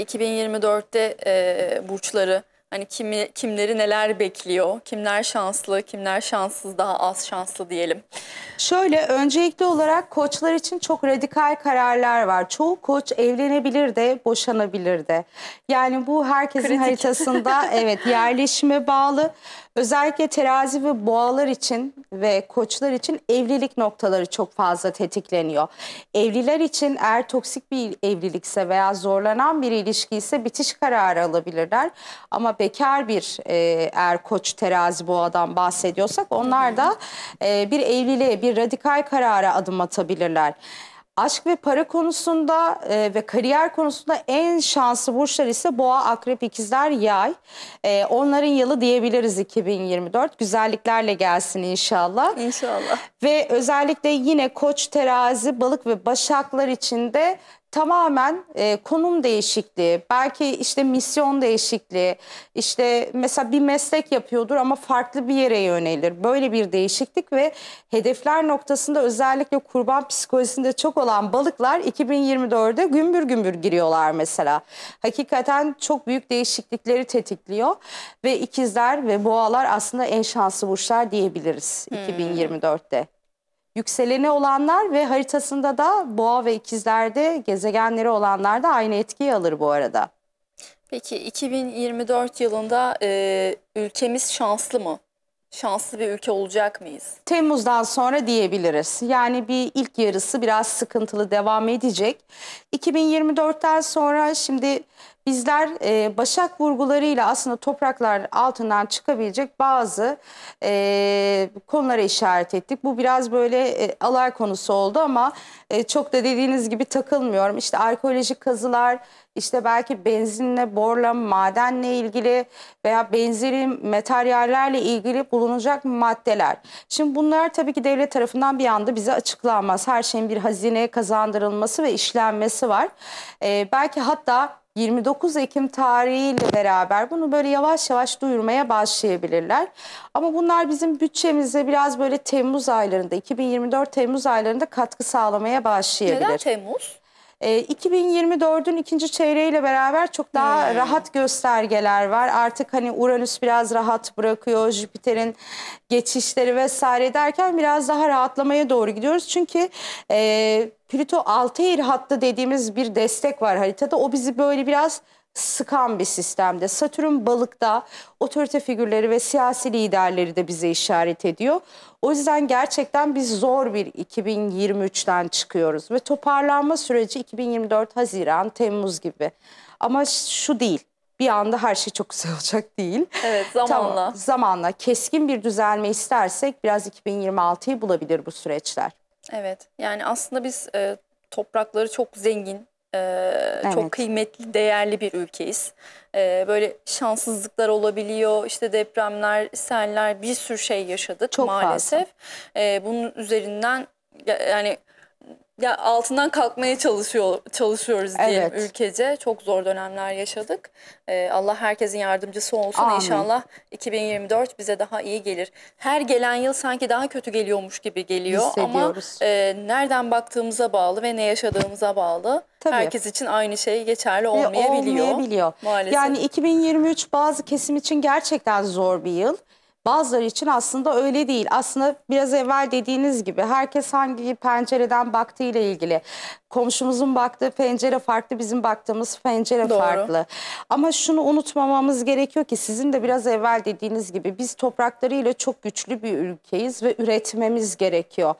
2024'te e, burçları hani kimi, kimleri neler bekliyor, kimler şanslı, kimler şanssız, daha az şanslı diyelim. Şöyle öncelikli olarak koçlar için çok radikal kararlar var. Çoğu koç evlenebilir de boşanabilir de. Yani bu herkesin Kritik. haritasında evet yerleşime bağlı. Özellikle terazi ve boğalar için ve koçlar için evlilik noktaları çok fazla tetikleniyor. Evliler için eğer toksik bir evlilikse veya zorlanan bir ilişkiyse bitiş kararı alabilirler. Ama bekar bir e, eğer koç terazi boğadan bahsediyorsak onlar da e, bir evliliğe bir radikal karara adım atabilirler. Aşk ve para konusunda e, ve kariyer konusunda en şanslı burçlar ise boğa, akrep, ikizler, yay. E, onların yılı diyebiliriz 2024. Güzelliklerle gelsin inşallah. İnşallah. Ve özellikle yine koç, terazi, balık ve başaklar için de tamamen e, konum değişikliği, belki işte misyon değişikliği, işte mesela bir meslek yapıyordur ama farklı bir yere yönelir. Böyle bir değişiklik ve hedefler noktasında özellikle kurban psikolojisinde çok olan balıklar 2024'de gümbür gümbür giriyorlar mesela. Hakikaten çok büyük değişiklikleri tetikliyor ve ikizler ve boğalar aslında en şanslı burçlar diyebiliriz hmm. 2024'te. Yükseleni olanlar ve haritasında da boğa ve ikizlerde gezegenleri olanlar da aynı etkiyi alır bu arada. Peki 2024 yılında e, ülkemiz şanslı mı? Şanslı bir ülke olacak mıyız? Temmuz'dan sonra diyebiliriz. Yani bir ilk yarısı biraz sıkıntılı devam edecek. 2024'ten sonra şimdi bizler e, başak vurgularıyla aslında topraklar altından çıkabilecek bazı e, konulara işaret ettik. Bu biraz böyle e, alay konusu oldu ama e, çok da dediğiniz gibi takılmıyorum. İşte arkeolojik kazılar, işte belki benzinle, borla, madenle ilgili veya benzeri materyallerle ilgili bulunacak maddeler. Şimdi bunlar tabii ki devlet tarafından bir anda bize açıklanmaz. Her şeyin bir hazine kazandırılması ve işlenmesi var. Ee, belki hatta 29 Ekim tarihiyle beraber bunu böyle yavaş yavaş duyurmaya başlayabilirler. Ama bunlar bizim bütçemize biraz böyle Temmuz aylarında, 2024 Temmuz aylarında katkı sağlamaya başlayabilir. Neden Temmuz? E, ee, 2024'ün ikinci çeyreğiyle beraber çok daha hmm. rahat göstergeler var. Artık hani Uranüs biraz rahat bırakıyor, Jüpiter'in geçişleri vesaire derken biraz daha rahatlamaya doğru gidiyoruz. Çünkü e, Plüto Altair hattı dediğimiz bir destek var haritada. O bizi böyle biraz sıkan bir sistemde. Satürn balıkta otorite figürleri ve siyasi liderleri de bize işaret ediyor. O yüzden gerçekten biz zor bir 2023'ten çıkıyoruz ve toparlanma süreci 2024 Haziran, Temmuz gibi. Ama şu değil bir anda her şey çok güzel olacak değil. Evet zamanla. Tamam, zamanla keskin bir düzelme istersek biraz 2026'yı bulabilir bu süreçler. Evet yani aslında biz e, toprakları çok zengin, ee, evet. Çok kıymetli, değerli bir ülkeyiz. Ee, böyle şanssızlıklar olabiliyor, işte depremler, seller bir sürü şey yaşadık çok maalesef. Fazla. Ee, bunun üzerinden yani ya altından kalkmaya çalışıyor çalışıyoruz diye evet. ülkece. Çok zor dönemler yaşadık. Ee, Allah herkesin yardımcısı olsun. Amin. İnşallah 2024 bize daha iyi gelir. Her gelen yıl sanki daha kötü geliyormuş gibi geliyor ama e, nereden baktığımıza bağlı ve ne yaşadığımıza bağlı. Tabii. Herkes için aynı şey geçerli olmayabiliyor. olmayabiliyor. Maalesef. Yani 2023 bazı kesim için gerçekten zor bir yıl. Bazıları için aslında öyle değil. Aslında biraz evvel dediğiniz gibi herkes hangi pencereden baktığı ile ilgili. Komşumuzun baktığı pencere farklı, bizim baktığımız pencere Doğru. farklı. Ama şunu unutmamamız gerekiyor ki sizin de biraz evvel dediğiniz gibi biz topraklarıyla çok güçlü bir ülkeyiz ve üretmemiz gerekiyor.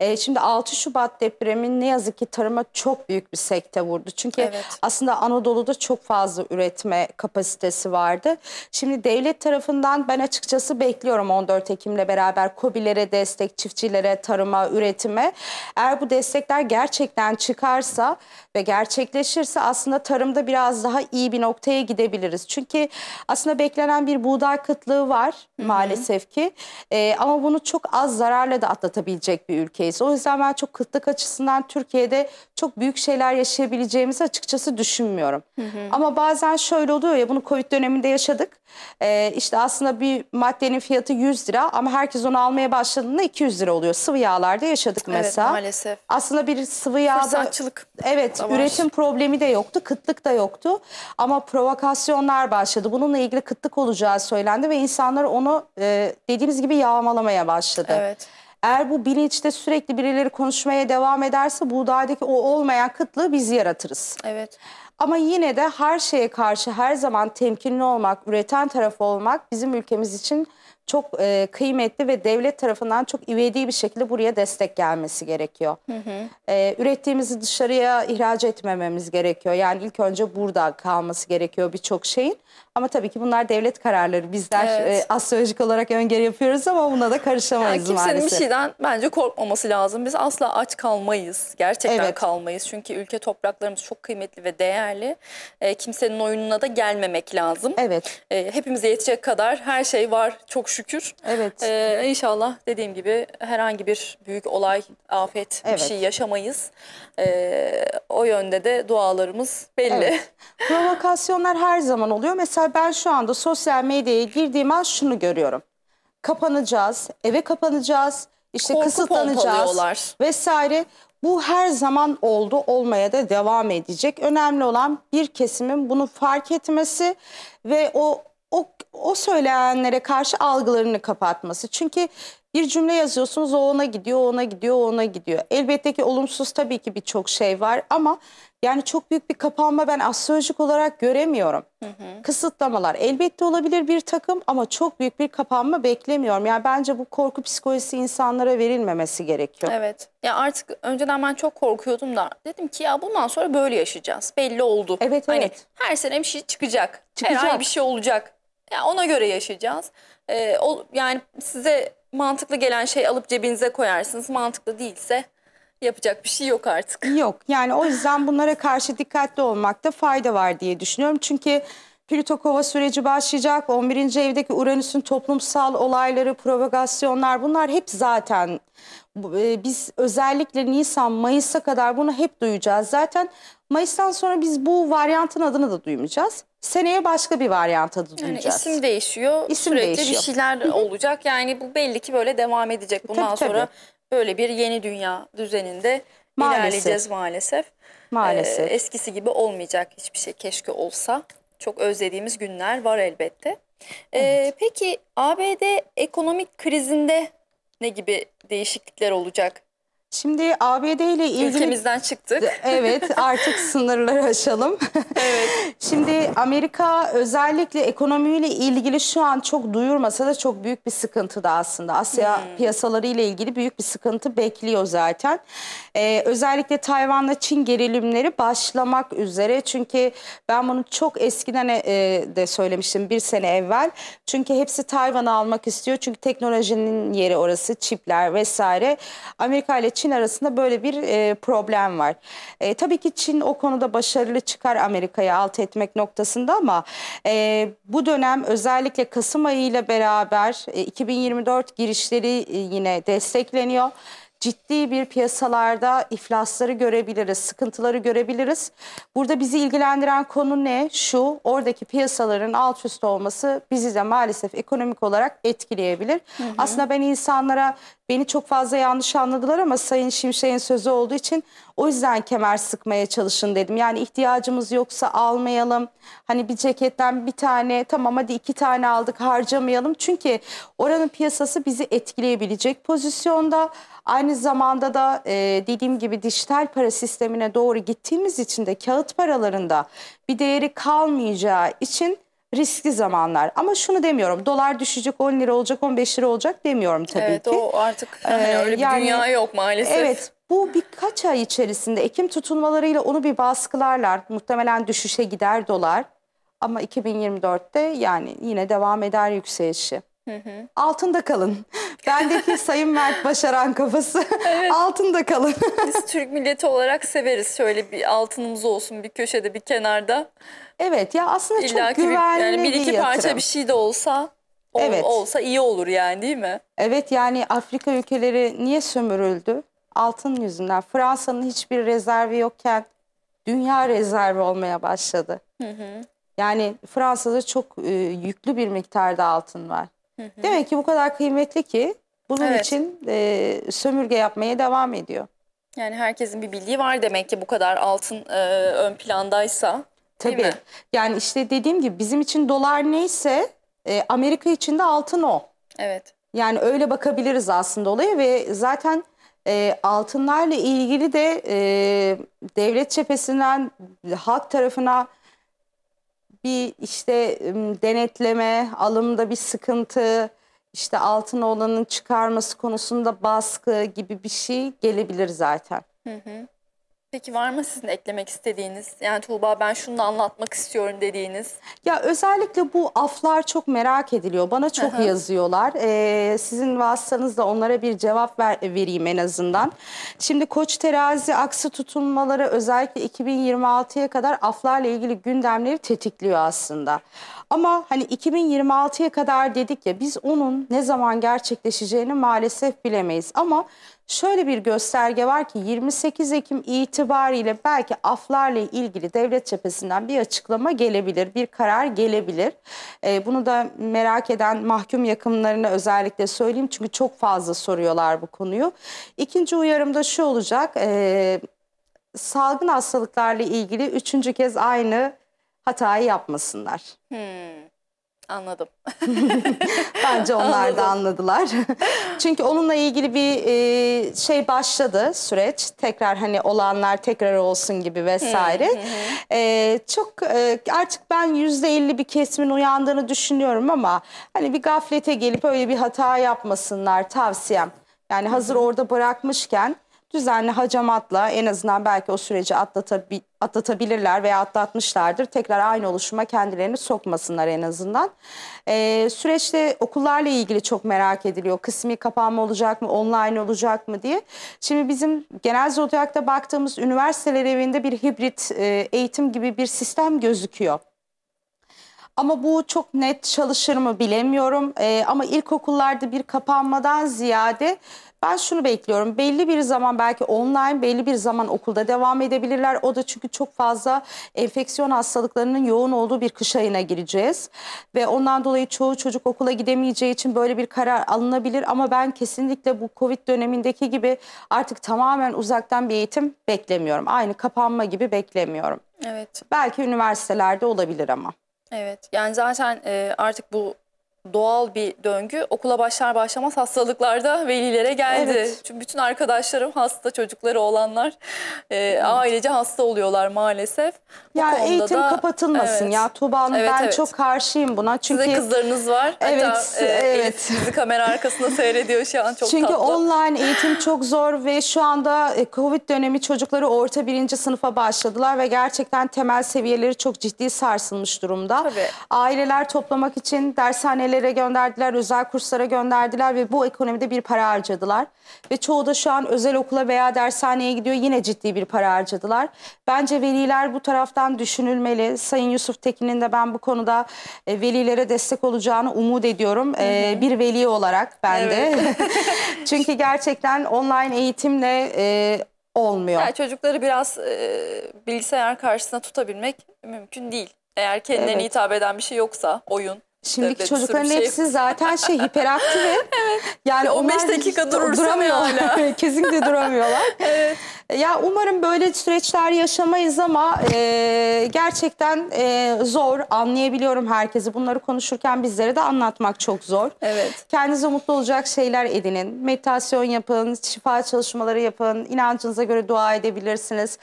Ee, şimdi 6 Şubat depremin ne yazık ki tarıma çok büyük bir sekte vurdu. Çünkü evet. aslında Anadolu'da çok fazla üretme kapasitesi vardı. Şimdi devlet tarafından ben açıkçası bekliyorum ekliyorum 14 Ekim'le beraber COBİ'lere destek, çiftçilere, tarıma, üretime. Eğer bu destekler gerçekten çıkarsa ve gerçekleşirse aslında tarımda biraz daha iyi bir noktaya gidebiliriz. Çünkü aslında beklenen bir buğday kıtlığı var Hı -hı. maalesef ki. E, ama bunu çok az zararla da atlatabilecek bir ülkeyiz. O yüzden ben çok kıtlık açısından Türkiye'de çok büyük şeyler yaşayabileceğimizi açıkçası düşünmüyorum. Hı hı. Ama bazen şöyle oluyor ya bunu Covid döneminde yaşadık. Ee, işte aslında bir maddenin ürünün fiyatı 100 lira ama herkes onu almaya başladığında 200 lira oluyor. Sıvı yağlarda yaşadık mesela. Evet maalesef. Aslında bir sıvı yağda... Fırsatçılık. Evet üretim problemi de yoktu, kıtlık da yoktu. Ama provokasyonlar başladı. Bununla ilgili kıtlık olacağı söylendi ve insanlar onu e, dediğimiz gibi yağmalamaya başladı. Evet. Eğer bu bilinçte sürekli birileri konuşmaya devam ederse buğdaydaki o olmayan kıtlığı biz yaratırız. Evet. Ama yine de her şeye karşı her zaman temkinli olmak, üreten taraf olmak bizim ülkemiz için çok e, kıymetli ve devlet tarafından çok ivedi bir şekilde buraya destek gelmesi gerekiyor. Hı hı. E, ürettiğimizi dışarıya ihraç etmememiz gerekiyor. Yani ilk önce burada kalması gerekiyor birçok şeyin. Ama tabii ki bunlar devlet kararları. Bizler e, evet. e, astrolojik olarak öngörü yapıyoruz ama buna da karışamayız yani kimsenin maalesef. Kimsenin bir şeyden bence korkmaması lazım. Biz asla aç kalmayız. Gerçekten evet. kalmayız. Çünkü ülke topraklarımız çok kıymetli ve değerli. E, kimsenin oyununa da gelmemek lazım. Evet. E, hepimize yetecek kadar her şey var çok şükür. Evet. E, inşallah dediğim gibi herhangi bir büyük olay, afet evet. bir şey yaşamayız. E, o yönde de dualarımız belli. Evet. Provokasyonlar her zaman oluyor. Mesela Arkadaşlar ben şu anda sosyal medyaya girdiğim an şunu görüyorum. Kapanacağız, eve kapanacağız, işte Korku kısıtlanacağız vesaire. Bu her zaman oldu, olmaya da devam edecek. Önemli olan bir kesimin bunu fark etmesi ve o o, o söyleyenlere karşı algılarını kapatması. Çünkü bir cümle yazıyorsunuz o ona gidiyor, ona gidiyor, ona gidiyor. Elbette ki olumsuz tabii ki birçok şey var ama yani çok büyük bir kapanma ben astrolojik olarak göremiyorum. Hı hı. Kısıtlamalar elbette olabilir bir takım ama çok büyük bir kapanma beklemiyorum. Yani bence bu korku psikolojisi insanlara verilmemesi gerekiyor. Evet. Ya artık önceden ben çok korkuyordum da dedim ki ya bundan sonra böyle yaşayacağız. Belli oldu. Evet hani evet. Her sene bir şey çıkacak. çıkacak. Herhangi bir şey olacak. Ya ona göre yaşayacağız. Ee, o, yani size Mantıklı gelen şey alıp cebinize koyarsınız. Mantıklı değilse yapacak bir şey yok artık. Yok yani o yüzden bunlara karşı dikkatli olmakta fayda var diye düşünüyorum. Çünkü Plüto kova süreci başlayacak. 11. evdeki Uranüs'ün toplumsal olayları, provokasyonlar bunlar hep zaten e, biz özellikle Nisan, Mayıs'a kadar bunu hep duyacağız. Zaten Mayıs'tan sonra biz bu varyantın adını da duymayacağız. Seneye başka bir varyant adı duyacağız. Yani isim değişiyor. İsim Sürekli değişiyor. bir şeyler olacak. Yani bu belli ki böyle devam edecek. Bundan tabii, sonra böyle bir yeni dünya düzeninde maalesef. ilerleyeceğiz maalesef. Maalesef. Ee, eskisi gibi olmayacak hiçbir şey keşke olsa. Çok özlediğimiz günler var elbette. Ee, evet. Peki ABD ekonomik krizinde ne gibi değişiklikler olacak? Şimdi ABD ile ilgili... Ülkemizden çıktık. Evet artık sınırları aşalım. Evet. Şimdi Amerika özellikle ekonomiyle ilgili şu an çok duyurmasa da çok büyük bir sıkıntı da aslında. Asya hmm. piyasaları ile ilgili büyük bir sıkıntı bekliyor zaten. Ee, özellikle Tayvan'la Çin gerilimleri başlamak üzere. Çünkü ben bunu çok eskiden e, e, de söylemiştim bir sene evvel. Çünkü hepsi Tayvan'ı almak istiyor. Çünkü teknolojinin yeri orası, çipler vesaire. Amerika ile Çin arasında böyle bir e, problem var. E, tabii ki Çin o konuda başarılı çıkar Amerika'yı alt etmek noktasında ama e, bu dönem özellikle Kasım ayı ile beraber e, 2024 girişleri e, yine destekleniyor ciddi bir piyasalarda iflasları görebiliriz, sıkıntıları görebiliriz. Burada bizi ilgilendiren konu ne? Şu, oradaki piyasaların alt üst olması bizi de maalesef ekonomik olarak etkileyebilir. Hı hı. Aslında ben insanlara beni çok fazla yanlış anladılar ama Sayın Şimşek'in sözü olduğu için o yüzden kemer sıkmaya çalışın dedim. Yani ihtiyacımız yoksa almayalım. Hani bir ceketten bir tane tamam hadi iki tane aldık harcamayalım. Çünkü oranın piyasası bizi etkileyebilecek pozisyonda. Aynı zamanda da e, dediğim gibi dijital para sistemine doğru gittiğimiz için de kağıt paralarında bir değeri kalmayacağı için riskli zamanlar. Ama şunu demiyorum. Dolar düşecek 10 lira olacak 15 lira olacak demiyorum tabii evet, ki. Evet o artık ee, hani ee, öyle bir dünya yok maalesef. Evet bu birkaç ay içerisinde Ekim tutulmalarıyla onu bir baskılarlar. Muhtemelen düşüşe gider dolar. Ama 2024'te yani yine devam eder yükselişi. Hı hı. Altında kalın. Bendeki Sayın Mert Başaran kafası. Evet. Altında kalın. Biz Türk milleti olarak severiz. Şöyle bir altınımız olsun bir köşede bir kenarda. Evet ya aslında İllaki çok güvenli bir, yani bir iki bir parça bir şey de olsa ol, evet. olsa iyi olur yani değil mi? Evet yani Afrika ülkeleri niye sömürüldü? Altın yüzünden. Fransa'nın hiçbir rezervi yokken dünya rezervi olmaya başladı. Hı hı. Yani Fransa'da çok e, yüklü bir miktarda altın var. Demek ki bu kadar kıymetli ki bunun Evet. için e, sömürge yapmaya devam ediyor. Yani herkesin bir bildiği var demek ki bu kadar altın e, ön plandaysa. Değil Tabii. mi? Yani işte dediğim gibi bizim için dolar neyse e, Amerika için de altın o. Evet. Yani öyle bakabiliriz aslında olayı ve zaten e, altınlarla ilgili de e, devlet cephesinden halk tarafına bir işte denetleme, alımda bir sıkıntı, işte altın olanın çıkarması konusunda baskı gibi bir şey gelebilir zaten. Hı hı. Peki var mı sizin eklemek istediğiniz? Yani Tuğba ben şunu da anlatmak istiyorum dediğiniz. Ya özellikle bu aflar çok merak ediliyor. Bana çok yazıyorlar. Ee, sizin vasıtanızla onlara bir cevap ver, vereyim en azından. Şimdi koç terazi aksi tutulmaları özellikle 2026'ya kadar aflarla ilgili gündemleri tetikliyor aslında. Ama hani 2026'ya kadar dedik ya biz onun ne zaman gerçekleşeceğini maalesef bilemeyiz. Ama şöyle bir gösterge var ki 28 Ekim itibariyle belki aflarla ilgili devlet cephesinden bir açıklama gelebilir, bir karar gelebilir. Ee, bunu da merak eden mahkum yakınlarına özellikle söyleyeyim çünkü çok fazla soruyorlar bu konuyu. İkinci uyarım da şu olacak. E, salgın hastalıklarla ilgili üçüncü kez aynı hatayı yapmasınlar. Hmm. Anladım. Bence onlar Anladım. da anladılar. Çünkü onunla ilgili bir e, şey başladı süreç. Tekrar hani olanlar tekrar olsun gibi vesaire. Hmm, e, çok e, artık ben yüzde elli bir kesimin uyandığını düşünüyorum ama hani bir gaflete gelip öyle bir hata yapmasınlar tavsiyem. Yani hazır orada bırakmışken düzenli hacamatla en azından belki o süreci atlatabi atlatabilirler veya atlatmışlardır. Tekrar aynı oluşuma kendilerini sokmasınlar en azından. Ee, süreçte okullarla ilgili çok merak ediliyor. Kısmi kapanma olacak mı, online olacak mı diye. Şimdi bizim genel zodyakta baktığımız üniversiteler evinde bir hibrit e, eğitim gibi bir sistem gözüküyor. Ama bu çok net çalışır mı bilemiyorum. Ee, ama ilkokullarda bir kapanmadan ziyade ben şunu bekliyorum. Belli bir zaman belki online, belli bir zaman okulda devam edebilirler. O da çünkü çok fazla enfeksiyon hastalıklarının yoğun olduğu bir kış ayına gireceğiz. Ve ondan dolayı çoğu çocuk okula gidemeyeceği için böyle bir karar alınabilir. Ama ben kesinlikle bu Covid dönemindeki gibi artık tamamen uzaktan bir eğitim beklemiyorum. Aynı kapanma gibi beklemiyorum. Evet. Belki üniversitelerde olabilir ama. Evet yani zaten e, artık bu doğal bir döngü okula başlar başlamaz hastalıklarda velilere geldi. Evet. Çünkü bütün arkadaşlarım hasta çocukları olanlar e, evet. ailece hasta oluyorlar maalesef. Yani eğitim da, kapatılmasın evet. ya Tuğba Hanım evet, ben evet. çok karşıyım buna. Çünkü Size kızlarınız var. Evet. Hatta, e, evet. sizi kamera arkasında seyrediyor şu an çok Çünkü tatlı. online eğitim çok zor ve şu anda e, Covid dönemi çocukları orta birinci sınıfa başladılar ve gerçekten temel seviyeleri çok ciddi sarsılmış durumda. Tabii. Aileler toplamak için dershaneler AVM'lere gönderdiler, özel kurslara gönderdiler ve bu ekonomide bir para harcadılar. Ve çoğu da şu an özel okula veya dershaneye gidiyor yine ciddi bir para harcadılar. Bence veliler bu taraftan düşünülmeli. Sayın Yusuf Tekin'in de ben bu konuda e, velilere destek olacağını umut ediyorum. E, bir veli olarak ben evet. de. Çünkü gerçekten online eğitimle... E, olmuyor. Yani çocukları biraz e, bilgisayar karşısına tutabilmek mümkün değil. Eğer kendilerine evet. hitap eden bir şey yoksa oyun Şimdiki evet, çocukların şey. hepsi zaten şey hiperaktif. evet. Yani 15 dakika durursa duramıyorlar. hala. Kesinlikle duramıyorlar. evet. Ya umarım böyle süreçler yaşamayız ama e, gerçekten e, zor. Anlayabiliyorum herkesi. Bunları konuşurken bizlere de anlatmak çok zor. Evet. Kendinize mutlu olacak şeyler edinin. Meditasyon yapın, şifa çalışmaları yapın. inancınıza göre dua edebilirsiniz.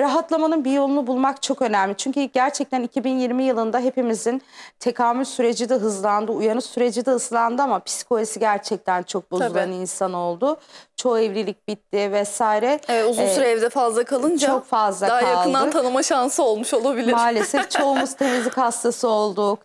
Rahatlamanın bir yolunu bulmak çok önemli. Çünkü gerçekten 2020 yılında hepimizin tekamül süreci de hızlandı, uyanış süreci de hızlandı ama psikolojisi gerçekten çok bozulan Tabii. insan oldu. Çoğu evlilik bitti vesaire. Evet uzun ee, süre evde fazla kalınca çok fazla daha kaldık. yakından tanıma şansı olmuş olabilir. Maalesef çoğumuz temizlik hastası olduk.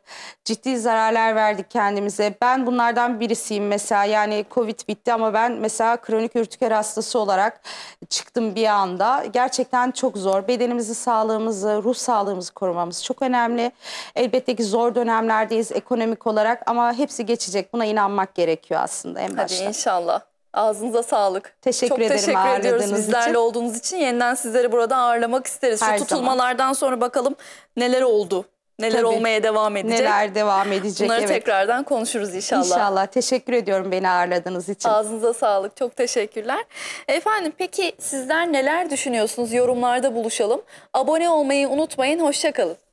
Ciddi zararlar verdik kendimize. Ben bunlardan birisiyim mesela. Yani Covid bitti ama ben mesela kronik ürtüker hastası olarak çıktım bir anda. Gerçekten çok zor. Bedenimizi, sağlığımızı, ruh sağlığımızı korumamız çok önemli. Elbette ki zor dönemlerdeyiz ekonomik olarak ama hepsi geçecek. Buna inanmak gerekiyor aslında en başta. Hadi inşallah. Ağzınıza sağlık. Teşekkür Çok ederim teşekkür ediyoruz bizlerle için. olduğunuz için. Yeniden sizleri burada ağırlamak isteriz. Her Şu tutulmalardan zaman. sonra bakalım neler oldu. Neler Tabii. olmaya devam edecek. Neler devam edecek. Bunları evet. tekrardan konuşuruz inşallah. İnşallah. Teşekkür ediyorum beni ağırladığınız için. Ağzınıza sağlık. Çok teşekkürler. Efendim peki sizler neler düşünüyorsunuz? Yorumlarda buluşalım. Abone olmayı unutmayın. Hoşçakalın.